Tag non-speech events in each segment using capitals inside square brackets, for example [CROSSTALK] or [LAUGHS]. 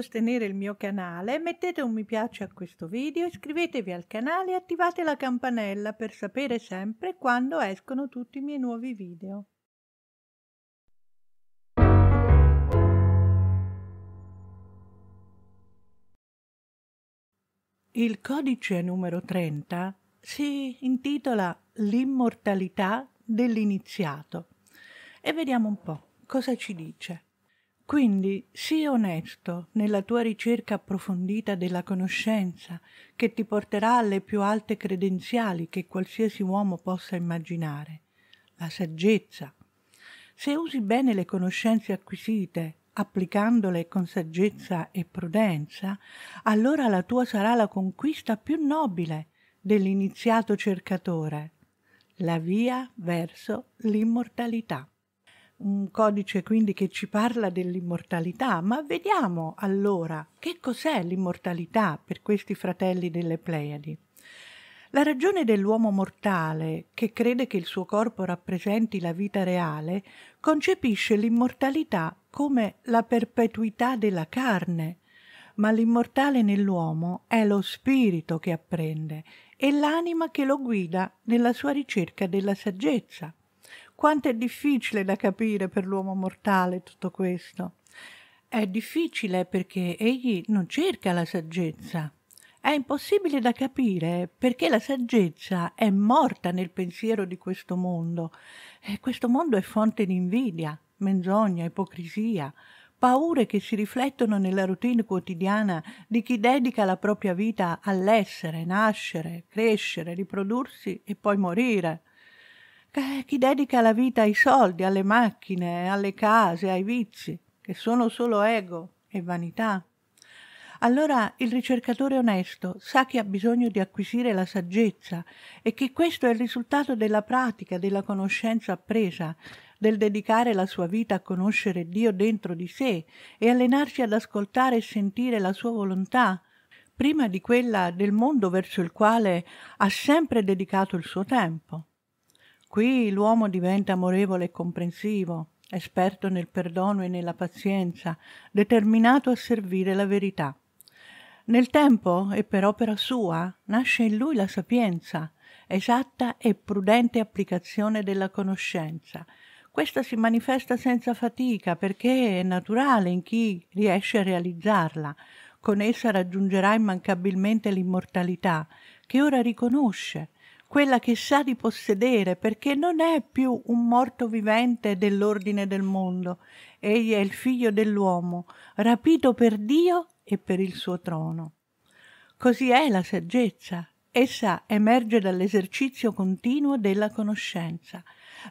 sostenere il mio canale mettete un mi piace a questo video, iscrivetevi al canale e attivate la campanella per sapere sempre quando escono tutti i miei nuovi video. Il codice numero 30 si intitola L'immortalità dell'iniziato e vediamo un po' cosa ci dice. Quindi sii onesto nella tua ricerca approfondita della conoscenza che ti porterà alle più alte credenziali che qualsiasi uomo possa immaginare, la saggezza. Se usi bene le conoscenze acquisite, applicandole con saggezza e prudenza, allora la tua sarà la conquista più nobile dell'iniziato cercatore, la via verso l'immortalità un codice quindi che ci parla dell'immortalità, ma vediamo allora che cos'è l'immortalità per questi fratelli delle Pleiadi. La ragione dell'uomo mortale, che crede che il suo corpo rappresenti la vita reale, concepisce l'immortalità come la perpetuità della carne, ma l'immortale nell'uomo è lo spirito che apprende e l'anima che lo guida nella sua ricerca della saggezza. Quanto è difficile da capire per l'uomo mortale tutto questo. È difficile perché egli non cerca la saggezza. È impossibile da capire perché la saggezza è morta nel pensiero di questo mondo. E questo mondo è fonte di invidia, menzogna, ipocrisia, paure che si riflettono nella routine quotidiana di chi dedica la propria vita all'essere, nascere, crescere, riprodursi e poi morire eh, chi dedica la vita ai soldi, alle macchine, alle case, ai vizi, che sono solo ego e vanità. Allora il ricercatore onesto sa che ha bisogno di acquisire la saggezza e che questo è il risultato della pratica, della conoscenza appresa, del dedicare la sua vita a conoscere Dio dentro di sé e allenarsi ad ascoltare e sentire la sua volontà, prima di quella del mondo verso il quale ha sempre dedicato il suo tempo. Qui l'uomo diventa amorevole e comprensivo, esperto nel perdono e nella pazienza, determinato a servire la verità. Nel tempo e per opera sua nasce in lui la sapienza, esatta e prudente applicazione della conoscenza. Questa si manifesta senza fatica perché è naturale in chi riesce a realizzarla. Con essa raggiungerà immancabilmente l'immortalità, che ora riconosce quella che sa di possedere, perché non è più un morto vivente dell'ordine del mondo, egli è il figlio dell'uomo, rapito per Dio e per il suo trono. Così è la saggezza. Essa emerge dall'esercizio continuo della conoscenza.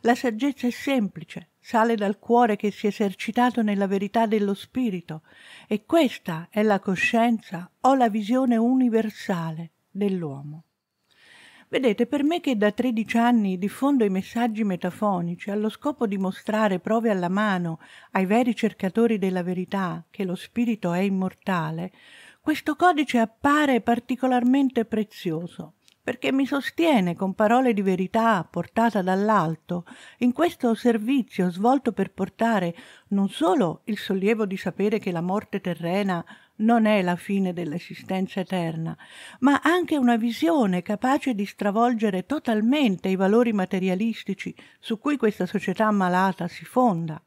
La saggezza è semplice, sale dal cuore che si è esercitato nella verità dello spirito, e questa è la coscienza o la visione universale dell'uomo. Vedete, per me che da 13 anni diffondo i messaggi metafonici allo scopo di mostrare prove alla mano ai veri cercatori della verità che lo spirito è immortale, questo codice appare particolarmente prezioso perché mi sostiene con parole di verità portata dall'alto in questo servizio svolto per portare non solo il sollievo di sapere che la morte terrena non è la fine dell'esistenza eterna, ma anche una visione capace di stravolgere totalmente i valori materialistici su cui questa società malata si fonda.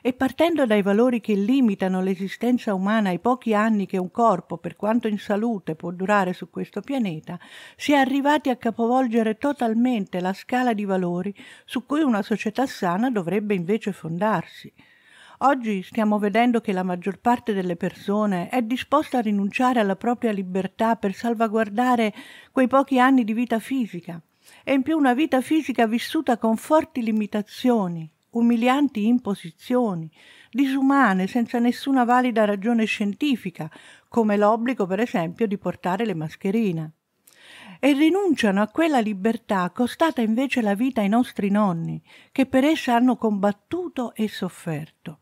E partendo dai valori che limitano l'esistenza umana ai pochi anni che un corpo, per quanto in salute, può durare su questo pianeta, si è arrivati a capovolgere totalmente la scala di valori su cui una società sana dovrebbe invece fondarsi. Oggi stiamo vedendo che la maggior parte delle persone è disposta a rinunciare alla propria libertà per salvaguardare quei pochi anni di vita fisica e in più una vita fisica vissuta con forti limitazioni, umilianti imposizioni, disumane senza nessuna valida ragione scientifica, come l'obbligo per esempio di portare le mascherine. E rinunciano a quella libertà costata invece la vita ai nostri nonni, che per essa hanno combattuto e sofferto.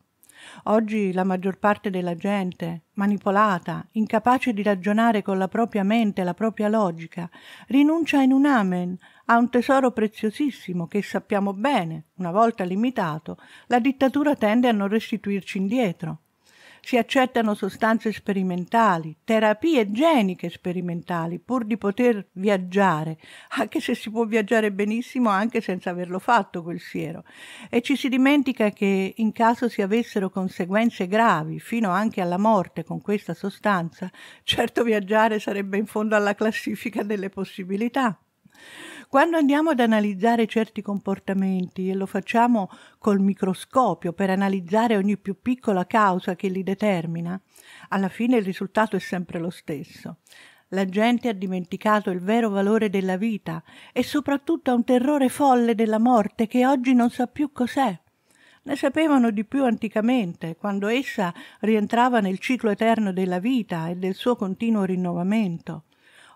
Oggi la maggior parte della gente, manipolata, incapace di ragionare con la propria mente e la propria logica, rinuncia in un amen a un tesoro preziosissimo che sappiamo bene, una volta limitato, la dittatura tende a non restituirci indietro si accettano sostanze sperimentali, terapie geniche sperimentali, pur di poter viaggiare, anche se si può viaggiare benissimo anche senza averlo fatto quel siero. E ci si dimentica che in caso si avessero conseguenze gravi, fino anche alla morte con questa sostanza, certo viaggiare sarebbe in fondo alla classifica delle possibilità. Quando andiamo ad analizzare certi comportamenti e lo facciamo col microscopio per analizzare ogni più piccola causa che li determina, alla fine il risultato è sempre lo stesso. La gente ha dimenticato il vero valore della vita e soprattutto ha un terrore folle della morte che oggi non sa più cos'è. Ne sapevano di più anticamente, quando essa rientrava nel ciclo eterno della vita e del suo continuo rinnovamento.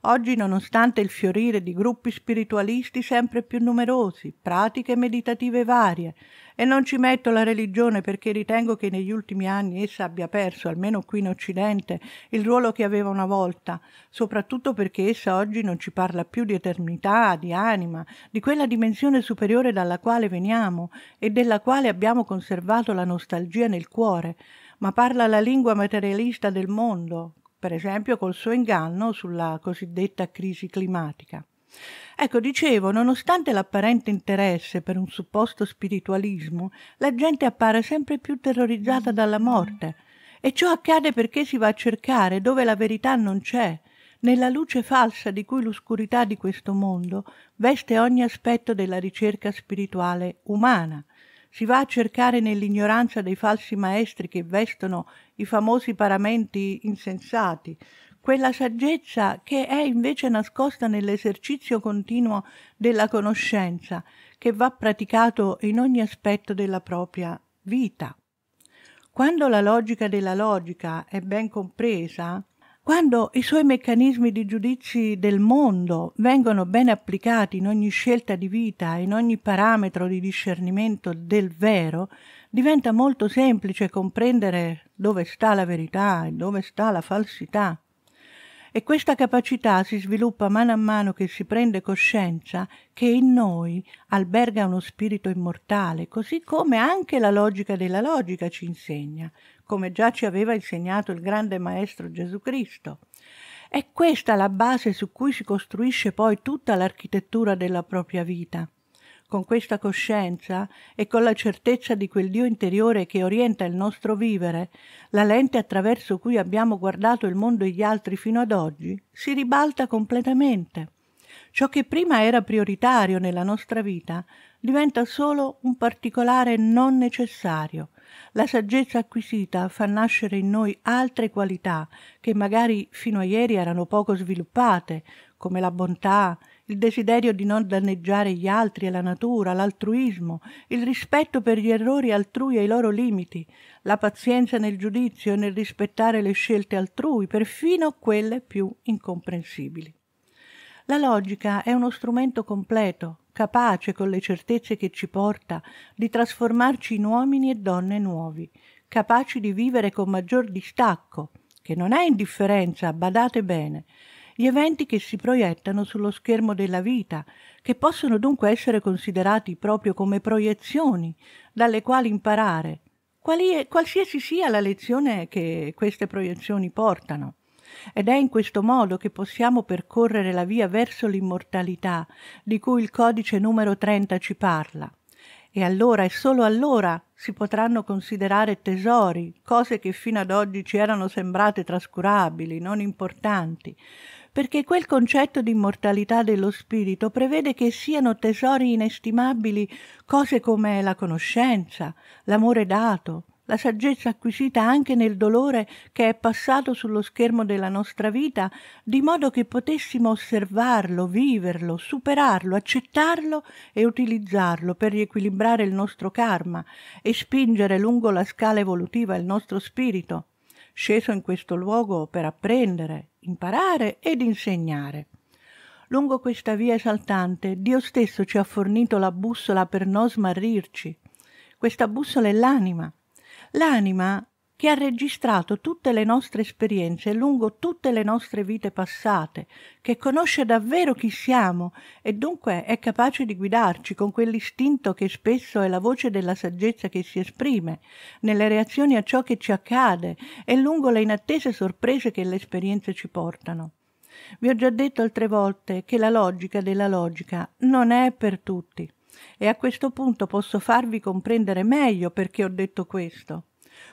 Oggi, nonostante il fiorire di gruppi spiritualisti sempre più numerosi, pratiche meditative varie, e non ci metto la religione perché ritengo che negli ultimi anni essa abbia perso, almeno qui in Occidente, il ruolo che aveva una volta, soprattutto perché essa oggi non ci parla più di eternità, di anima, di quella dimensione superiore dalla quale veniamo e della quale abbiamo conservato la nostalgia nel cuore, ma parla la lingua materialista del mondo, per esempio col suo inganno sulla cosiddetta crisi climatica. Ecco, dicevo, nonostante l'apparente interesse per un supposto spiritualismo, la gente appare sempre più terrorizzata dalla morte. E ciò accade perché si va a cercare dove la verità non c'è, nella luce falsa di cui l'oscurità di questo mondo veste ogni aspetto della ricerca spirituale umana, si va a cercare nell'ignoranza dei falsi maestri che vestono i famosi paramenti insensati, quella saggezza che è invece nascosta nell'esercizio continuo della conoscenza, che va praticato in ogni aspetto della propria vita. Quando la logica della logica è ben compresa, quando i suoi meccanismi di giudizi del mondo vengono ben applicati in ogni scelta di vita, in ogni parametro di discernimento del vero, diventa molto semplice comprendere dove sta la verità e dove sta la falsità. E questa capacità si sviluppa mano a mano che si prende coscienza che in noi alberga uno spirito immortale, così come anche la logica della logica ci insegna, come già ci aveva insegnato il grande Maestro Gesù Cristo. È questa la base su cui si costruisce poi tutta l'architettura della propria vita. Con questa coscienza e con la certezza di quel Dio interiore che orienta il nostro vivere, la lente attraverso cui abbiamo guardato il mondo e gli altri fino ad oggi si ribalta completamente. Ciò che prima era prioritario nella nostra vita diventa solo un particolare non necessario, la saggezza acquisita fa nascere in noi altre qualità che magari fino a ieri erano poco sviluppate, come la bontà, il desiderio di non danneggiare gli altri e la natura, l'altruismo, il rispetto per gli errori altrui e i loro limiti, la pazienza nel giudizio e nel rispettare le scelte altrui, perfino quelle più incomprensibili. La logica è uno strumento completo, capace, con le certezze che ci porta, di trasformarci in uomini e donne nuovi, capaci di vivere con maggior distacco, che non è indifferenza, badate bene, gli eventi che si proiettano sullo schermo della vita, che possono dunque essere considerati proprio come proiezioni, dalle quali imparare, quali, qualsiasi sia la lezione che queste proiezioni portano. Ed è in questo modo che possiamo percorrere la via verso l'immortalità, di cui il codice numero 30 ci parla. E allora e solo allora si potranno considerare tesori, cose che fino ad oggi ci erano sembrate trascurabili, non importanti, perché quel concetto di immortalità dello spirito prevede che siano tesori inestimabili cose come la conoscenza, l'amore dato, la saggezza acquisita anche nel dolore che è passato sullo schermo della nostra vita, di modo che potessimo osservarlo, viverlo, superarlo, accettarlo e utilizzarlo per riequilibrare il nostro karma e spingere lungo la scala evolutiva il nostro spirito, sceso in questo luogo per apprendere, imparare ed insegnare. Lungo questa via esaltante Dio stesso ci ha fornito la bussola per non smarrirci. Questa bussola è l'anima, l'anima che ha registrato tutte le nostre esperienze lungo tutte le nostre vite passate, che conosce davvero chi siamo e dunque è capace di guidarci con quell'istinto che spesso è la voce della saggezza che si esprime, nelle reazioni a ciò che ci accade e lungo le inattese sorprese che le esperienze ci portano. Vi ho già detto altre volte che la logica della logica non è per tutti. E a questo punto posso farvi comprendere meglio perché ho detto questo.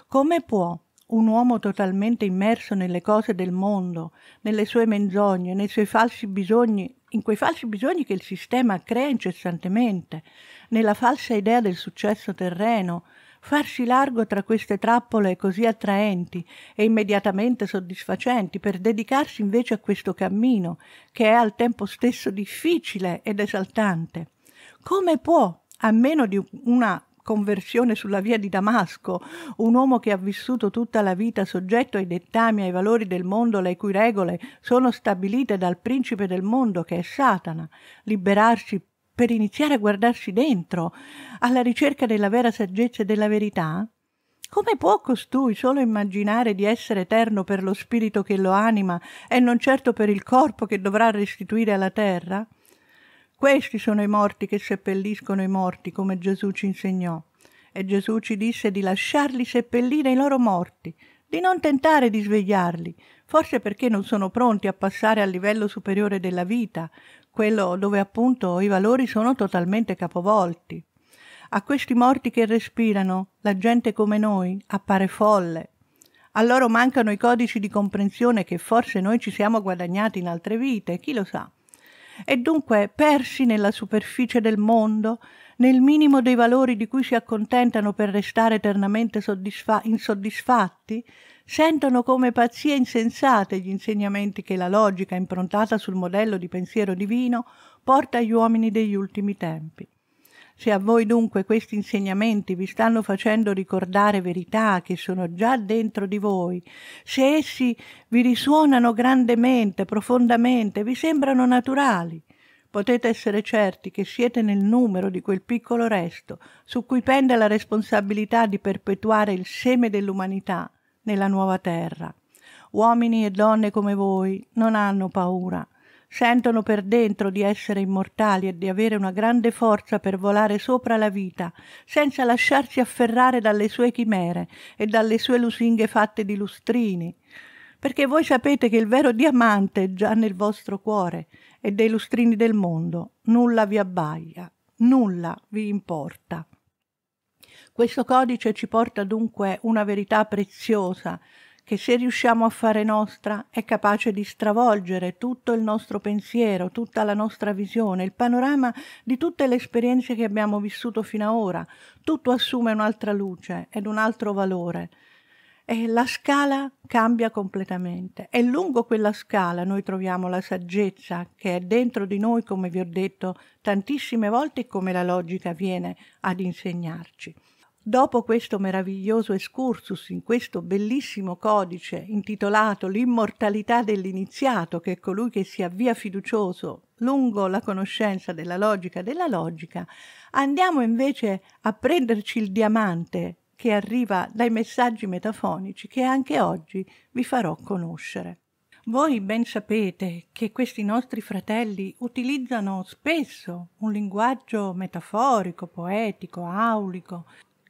Come può un uomo totalmente immerso nelle cose del mondo, nelle sue menzogne, nei suoi falsi bisogni, in quei falsi bisogni che il sistema crea incessantemente, nella falsa idea del successo terreno, farsi largo tra queste trappole così attraenti e immediatamente soddisfacenti per dedicarsi invece a questo cammino che è al tempo stesso difficile ed esaltante. Come può, a meno di una conversione sulla via di Damasco, un uomo che ha vissuto tutta la vita soggetto ai dettami, ai valori del mondo, le cui regole sono stabilite dal principe del mondo che è Satana, liberarsi per iniziare a guardarsi dentro, alla ricerca della vera saggezza e della verità? Come può costui solo immaginare di essere eterno per lo spirito che lo anima e non certo per il corpo che dovrà restituire alla terra? Questi sono i morti che seppelliscono i morti, come Gesù ci insegnò. E Gesù ci disse di lasciarli seppellire i loro morti, di non tentare di svegliarli, forse perché non sono pronti a passare al livello superiore della vita, quello dove appunto i valori sono totalmente capovolti. A questi morti che respirano, la gente come noi appare folle. A loro mancano i codici di comprensione che forse noi ci siamo guadagnati in altre vite, chi lo sa e dunque persi nella superficie del mondo, nel minimo dei valori di cui si accontentano per restare eternamente soddisfa- insoddisfatti, sentono come pazzie insensate gli insegnamenti che la logica improntata sul modello di pensiero divino porta agli uomini degli ultimi tempi. Se a voi dunque questi insegnamenti vi stanno facendo ricordare verità che sono già dentro di voi, se essi vi risuonano grandemente, profondamente, vi sembrano naturali, potete essere certi che siete nel numero di quel piccolo resto su cui pende la responsabilità di perpetuare il seme dell'umanità nella nuova terra. Uomini e donne come voi non hanno paura sentono per dentro di essere immortali e di avere una grande forza per volare sopra la vita, senza lasciarsi afferrare dalle sue chimere e dalle sue lusinghe fatte di lustrini. Perché voi sapete che il vero diamante è già nel vostro cuore e dei lustrini del mondo nulla vi abbaglia, nulla vi importa. Questo codice ci porta dunque una verità preziosa che se riusciamo a fare nostra è capace di stravolgere tutto il nostro pensiero, tutta la nostra visione, il panorama di tutte le esperienze che abbiamo vissuto fino ad ora. Tutto assume un'altra luce ed un altro valore. E la scala cambia completamente. E lungo quella scala noi troviamo la saggezza che è dentro di noi, come vi ho detto tantissime volte, e come la logica viene ad insegnarci. Dopo questo meraviglioso excursus in questo bellissimo codice intitolato L'immortalità dell'iniziato, che è colui che si avvia fiducioso lungo la conoscenza della logica della logica, andiamo invece a prenderci il diamante che arriva dai messaggi metafonici che anche oggi vi farò conoscere. Voi ben sapete che questi nostri fratelli utilizzano spesso un linguaggio metaforico, poetico, aulico,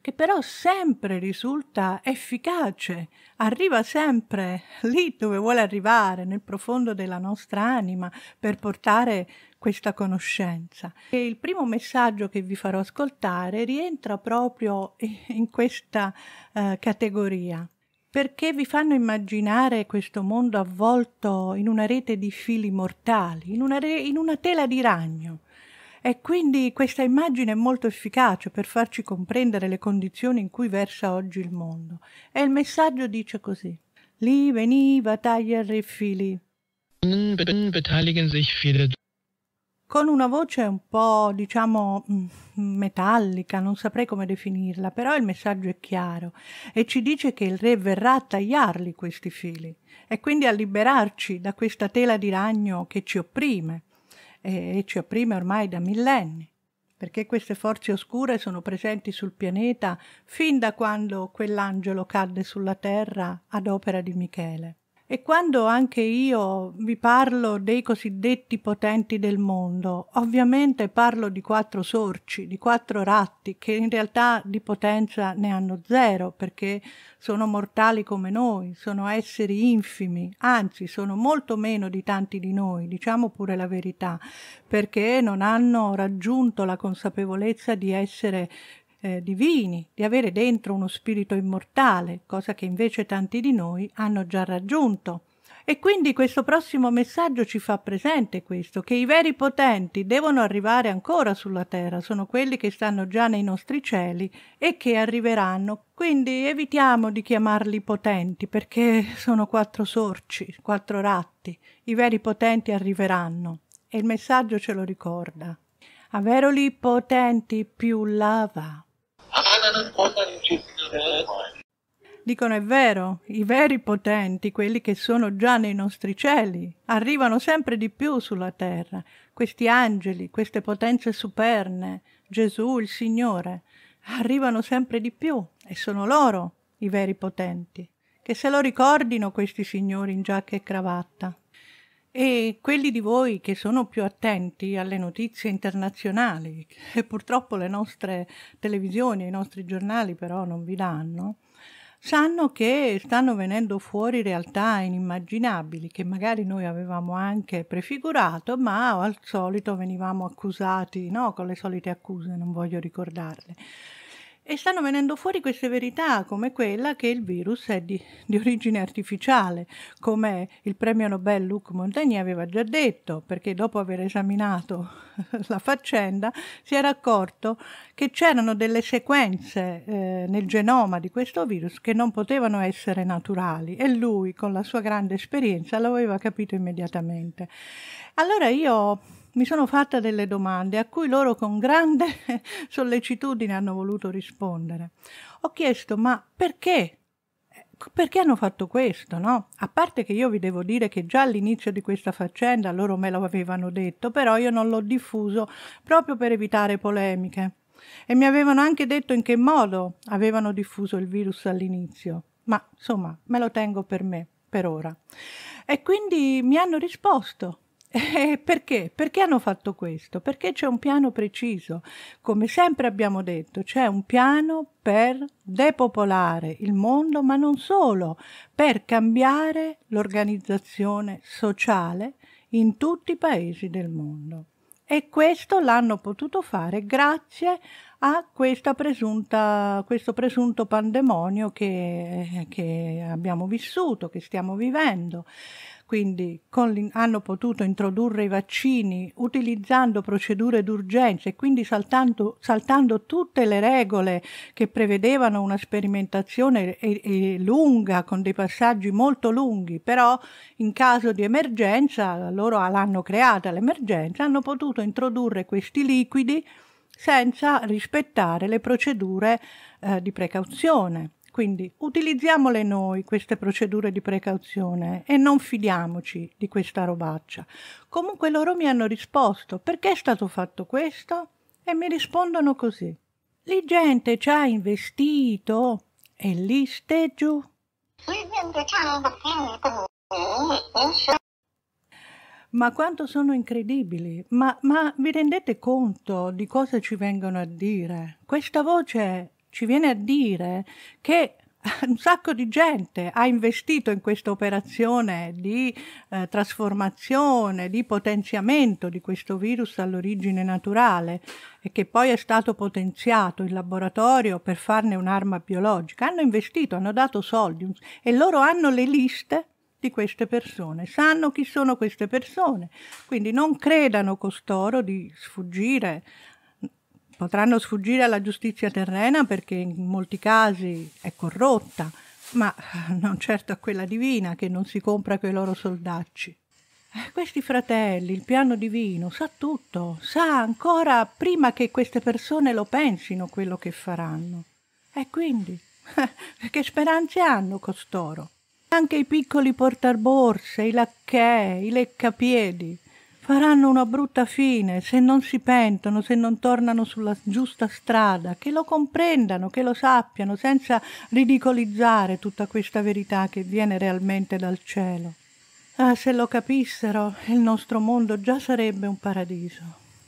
che però sempre risulta efficace, arriva sempre lì dove vuole arrivare, nel profondo della nostra anima, per portare questa conoscenza. E il primo messaggio che vi farò ascoltare rientra proprio in questa eh, categoria perché vi fanno immaginare questo mondo avvolto in una rete di fili mortali, in una, re- in una tela di ragno. E quindi questa immagine è molto efficace per farci comprendere le condizioni in cui versa oggi il mondo. E il messaggio dice così: Lì veniva tagliare i fili. Con una voce un po', diciamo, mm, metallica, non saprei come definirla, però il messaggio è chiaro e ci dice che il re verrà a tagliarli questi fili e quindi a liberarci da questa tela di ragno che ci opprime e ci opprime ormai da millenni, perché queste forze oscure sono presenti sul pianeta fin da quando quell'angelo cadde sulla terra ad opera di Michele. E quando anche io vi parlo dei cosiddetti potenti del mondo, ovviamente parlo di quattro sorci, di quattro ratti, che in realtà di potenza ne hanno zero, perché sono mortali come noi, sono esseri infimi, anzi sono molto meno di tanti di noi, diciamo pure la verità, perché non hanno raggiunto la consapevolezza di essere eh, divini, di avere dentro uno spirito immortale, cosa che invece tanti di noi hanno già raggiunto. E quindi questo prossimo messaggio ci fa presente questo, che i veri potenti devono arrivare ancora sulla terra, sono quelli che stanno già nei nostri cieli e che arriveranno. Quindi evitiamo di chiamarli potenti perché sono quattro sorci, quattro ratti. I veri potenti arriveranno e il messaggio ce lo ricorda. Averoli potenti più lava. Dicono è vero, i veri potenti, quelli che sono già nei nostri cieli, arrivano sempre di più sulla terra, questi angeli, queste potenze superne, Gesù, il Signore, arrivano sempre di più e sono loro i veri potenti. Che se lo ricordino questi signori in giacca e cravatta e quelli di voi che sono più attenti alle notizie internazionali, che purtroppo le nostre televisioni i nostri giornali però non vi danno, sanno che stanno venendo fuori realtà inimmaginabili che magari noi avevamo anche prefigurato, ma al solito venivamo accusati, no, con le solite accuse, non voglio ricordarle. E stanno venendo fuori queste verità, come quella che il virus è di, di origine artificiale, come il premio Nobel Luc Montagnier aveva già detto, perché dopo aver esaminato [LAUGHS] la faccenda si era accorto che c'erano delle sequenze eh, nel genoma di questo virus che non potevano essere naturali e lui, con la sua grande esperienza, lo aveva capito immediatamente. Allora io mi sono fatta delle domande a cui loro con grande [LAUGHS] sollecitudine hanno voluto rispondere. Ho chiesto ma perché? Eh, perché hanno fatto questo, no? A parte che io vi devo dire che già all'inizio di questa faccenda loro me lo avevano detto, però io non l'ho diffuso proprio per evitare polemiche. E mi avevano anche detto in che modo avevano diffuso il virus all'inizio. Ma insomma, me lo tengo per me, per ora. E quindi mi hanno risposto eh, perché? Perché hanno fatto questo? Perché c'è un piano preciso. Come sempre abbiamo detto, c'è un piano per depopolare il mondo, ma non solo, per cambiare l'organizzazione sociale in tutti i paesi del mondo. E questo l'hanno potuto fare grazie a presunta, questo presunto pandemonio che, che abbiamo vissuto, che stiamo vivendo quindi hanno potuto introdurre i vaccini utilizzando procedure d'urgenza e quindi saltando, saltando, tutte le regole che prevedevano una sperimentazione e, e lunga con dei passaggi molto lunghi, però in caso di emergenza, loro l'hanno creata l'emergenza, hanno potuto introdurre questi liquidi senza rispettare le procedure eh, di precauzione. Quindi utilizziamole noi queste procedure di precauzione e non fidiamoci di questa robaccia. Comunque loro mi hanno risposto perché è stato fatto questo? E mi rispondono così. Lì gente ci ha investito e lì ste giù. Ma quanto sono incredibili, ma, ma vi rendete conto di cosa ci vengono a dire? Questa voce ci viene a dire che [LAUGHS] un sacco di gente ha investito in questa operazione di eh, trasformazione, di potenziamento di questo virus all'origine naturale e che poi è stato potenziato in laboratorio per farne un'arma biologica. Hanno investito, hanno dato soldi e loro hanno le liste di queste persone, sanno chi sono queste persone, quindi non credano costoro di sfuggire potranno sfuggire alla giustizia terrena perché in molti casi è corrotta, ma eh, non certo a quella divina che non si compra coi loro soldacci. Eh, questi fratelli, il piano divino, sa tutto, sa ancora prima che queste persone lo pensino quello che faranno. E quindi, eh, che speranze hanno costoro? Anche i piccoli portaborse, i lacchè, i leccapiedi, faranno una brutta fine se non si pentono, se non tornano sulla giusta strada, che lo comprendano, che lo sappiano, senza ridicolizzare tutta questa verità che viene realmente dal cielo. Ah, se lo capissero, il nostro mondo già sarebbe un paradiso.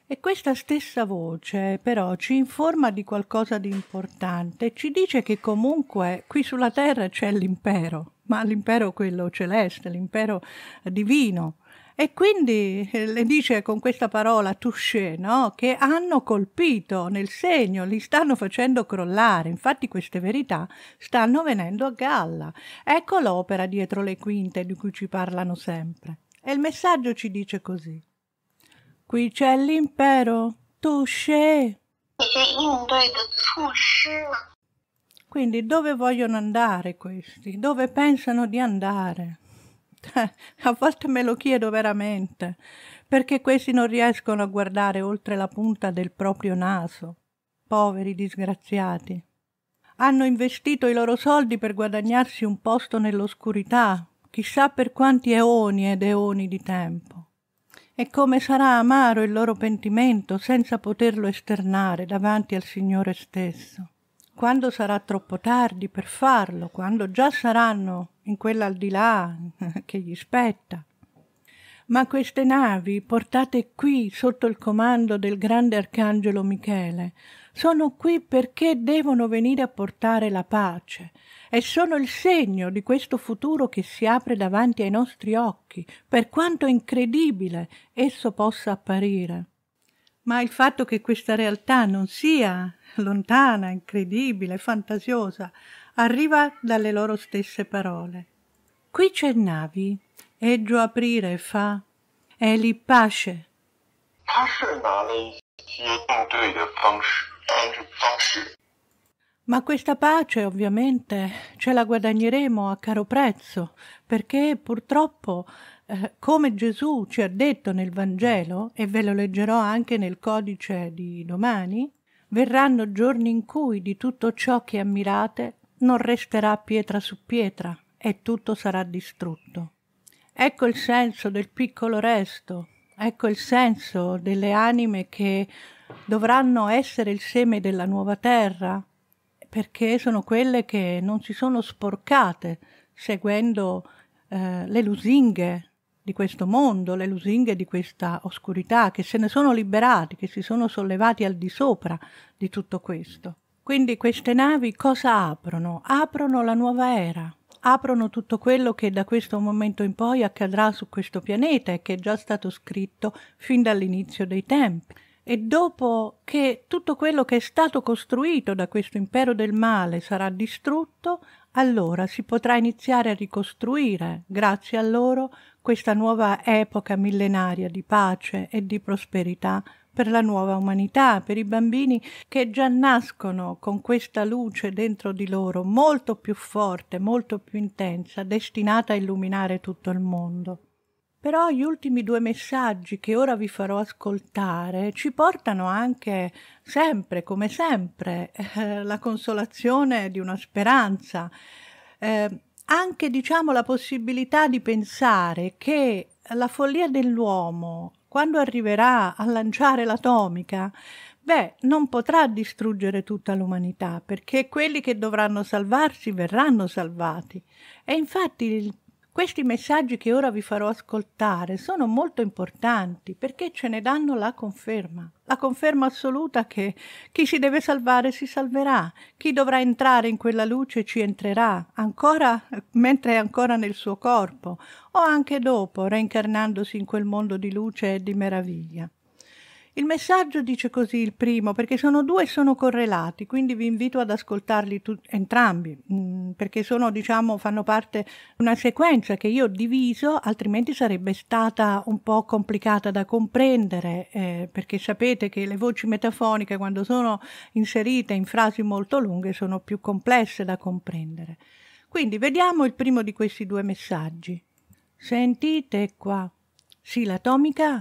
E questa stessa voce però ci informa di qualcosa di importante, ci dice che comunque qui sulla terra c'è l'impero, ma l'impero quello celeste, l'impero divino, e quindi eh, le dice con questa parola touché, no? che hanno colpito nel segno, li stanno facendo crollare, infatti queste verità stanno venendo a galla. Ecco l'opera dietro le quinte di cui ci parlano sempre. E il messaggio ci dice così. Qui c'è l'impero, touché. Quindi dove vogliono andare questi? Dove pensano di andare? [LAUGHS] a volte me lo chiedo veramente, perché questi non riescono a guardare oltre la punta del proprio naso. Poveri disgraziati. Hanno investito i loro soldi per guadagnarsi un posto nell'oscurità, chissà per quanti eoni ed eoni di tempo. E come sarà amaro il loro pentimento senza poterlo esternare davanti al Signore stesso. Quando sarà troppo tardi per farlo, quando già saranno in quella al di là [LAUGHS] che gli spetta. Ma queste navi, portate qui sotto il comando del grande arcangelo Michele, sono qui perché devono venire a portare la pace e sono il segno di questo futuro che si apre davanti ai nostri occhi, per quanto incredibile esso possa apparire. Ma il fatto che questa realtà non sia lontana, incredibile, fantasiosa, arriva dalle loro stesse parole. Qui c'è Navi, e giù aprire fa, e Eli pace. Ma questa pace ovviamente ce la guadagneremo a caro prezzo, perché purtroppo, eh, come Gesù ci ha detto nel Vangelo, e ve lo leggerò anche nel codice di domani, verranno giorni in cui di tutto ciò che ammirate non resterà pietra su pietra e tutto sarà distrutto. Ecco il senso del piccolo resto, ecco il senso delle anime che dovranno essere il seme della nuova terra, perché sono quelle che non si sono sporcate seguendo eh, le lusinghe di questo mondo, le lusinghe di questa oscurità, che se ne sono liberati, che si sono sollevati al di sopra di tutto questo. Quindi queste navi cosa aprono? Aprono la nuova era, aprono tutto quello che da questo momento in poi accadrà su questo pianeta e che è già stato scritto fin dall'inizio dei tempi. E dopo che tutto quello che è stato costruito da questo impero del male sarà distrutto, allora si potrà iniziare a ricostruire, grazie a loro, questa nuova epoca millenaria di pace e di prosperità per la nuova umanità, per i bambini che già nascono con questa luce dentro di loro molto più forte, molto più intensa, destinata a illuminare tutto il mondo. Però gli ultimi due messaggi che ora vi farò ascoltare ci portano anche sempre, come sempre, eh, la consolazione di una speranza, eh, anche diciamo la possibilità di pensare che la follia dell'uomo quando arriverà a lanciare l'atomica, beh, non potrà distruggere tutta l'umanità, perché quelli che dovranno salvarsi verranno salvati. E infatti il questi messaggi che ora vi farò ascoltare sono molto importanti perché ce ne danno la conferma, la conferma assoluta che chi si deve salvare si salverà, chi dovrà entrare in quella luce ci entrerà, ancora mentre è ancora nel suo corpo o anche dopo, reincarnandosi in quel mondo di luce e di meraviglia. Il messaggio dice così il primo, perché sono due e sono correlati, quindi vi invito ad ascoltarli entrambi, mh, mm, perché sono, diciamo, fanno parte di una sequenza che io ho diviso, altrimenti sarebbe stata un po' complicata da comprendere, eh, perché sapete che le voci metafoniche quando sono inserite in frasi molto lunghe sono più complesse da comprendere. Quindi vediamo il primo di questi due messaggi. Sentite qua. Sì, l'atomica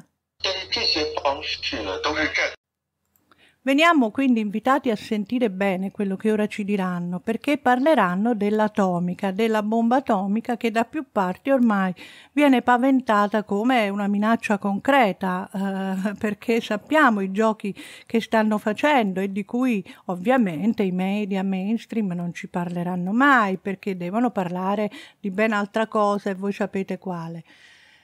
Veniamo quindi invitati a sentire bene quello che ora ci diranno, perché parleranno dell'atomica, della bomba atomica che da più parti ormai viene paventata come una minaccia concreta, eh, perché sappiamo i giochi che stanno facendo e di cui ovviamente i media mainstream non ci parleranno mai, perché devono parlare di ben altra cosa e voi sapete quale.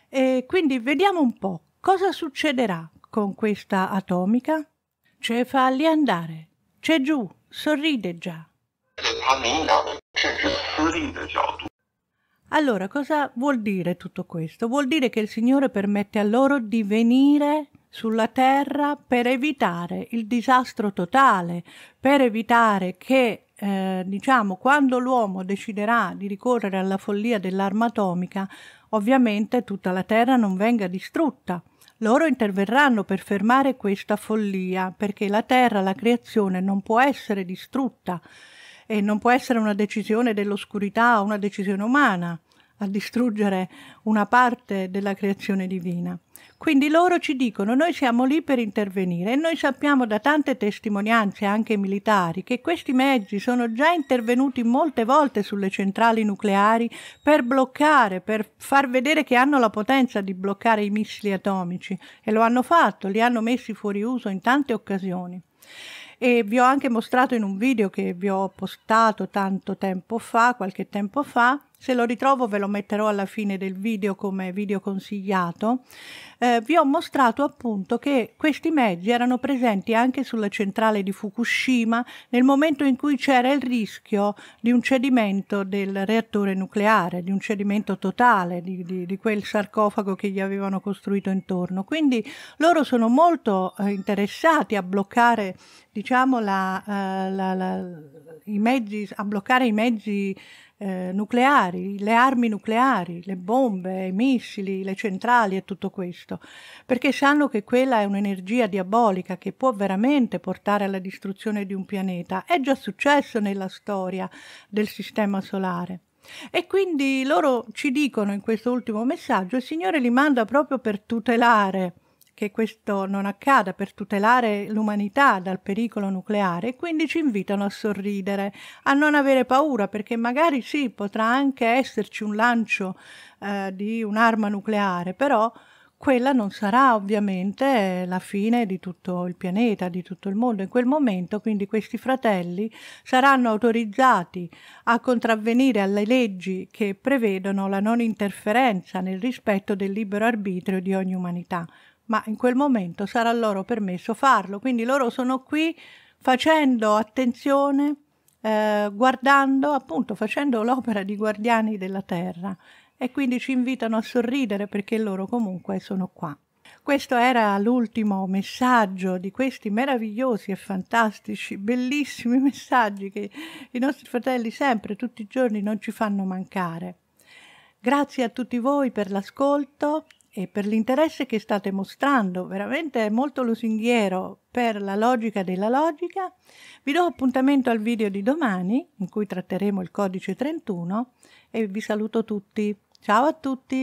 E quindi vediamo un po' Cosa succederà con questa atomica? Cioè falli andare, c'è giù, sorride già. Allora, cosa vuol dire tutto questo? Vuol dire che il Signore permette a loro di venire sulla terra per evitare il disastro totale, per evitare che, eh, diciamo, quando l'uomo deciderà di ricorrere alla follia dell'arma atomica, ovviamente tutta la terra non venga distrutta. Loro interverranno per fermare questa follia, perché la terra, la creazione non può essere distrutta e non può essere una decisione dell'oscurità o una decisione umana a distruggere una parte della creazione divina. Quindi loro ci dicono noi siamo lì per intervenire e noi sappiamo da tante testimonianze anche militari che questi mezzi sono già intervenuti molte volte sulle centrali nucleari per bloccare, per far vedere che hanno la potenza di bloccare i missili atomici e lo hanno fatto, li hanno messi fuori uso in tante occasioni e vi ho anche mostrato in un video che vi ho postato tanto tempo fa, qualche tempo fa, se lo ritrovo ve lo metterò alla fine del video come video consigliato, eh, vi ho mostrato appunto che questi mezzi erano presenti anche sulla centrale di Fukushima nel momento in cui c'era il rischio di un cedimento del reattore nucleare, di un cedimento totale di, di, di quel sarcofago che gli avevano costruito intorno. Quindi loro sono molto eh, interessati a bloccare diciamo, la, eh, la, la, i mezzi, a bloccare i mezzi eh, nucleari, le armi nucleari, le bombe, i missili, le centrali e tutto questo, perché sanno che quella è un'energia diabolica che può veramente portare alla distruzione di un pianeta. È già successo nella storia del sistema solare. E quindi loro ci dicono in questo ultimo messaggio, il Signore li manda proprio per tutelare che questo non accada per tutelare l'umanità dal pericolo nucleare e quindi ci invitano a sorridere, a non avere paura perché magari sì, potrà anche esserci un lancio eh, di un'arma nucleare, però quella non sarà ovviamente la fine di tutto il pianeta, di tutto il mondo. In quel momento quindi questi fratelli saranno autorizzati a contravvenire alle leggi che prevedono la non interferenza nel rispetto del libero arbitrio di ogni umanità ma in quel momento sarà loro permesso farlo. Quindi loro sono qui facendo attenzione, eh, guardando, appunto facendo l'opera di guardiani della terra e quindi ci invitano a sorridere perché loro comunque sono qua. Questo era l'ultimo messaggio di questi meravigliosi e fantastici, bellissimi [LAUGHS] messaggi che i nostri fratelli sempre, tutti i giorni, non ci fanno mancare. Grazie a tutti voi per l'ascolto e per l'interesse che state mostrando, veramente molto lusinghiero per la logica della logica. Vi do appuntamento al video di domani in cui tratteremo il codice 31 e vi saluto tutti. Ciao a tutti!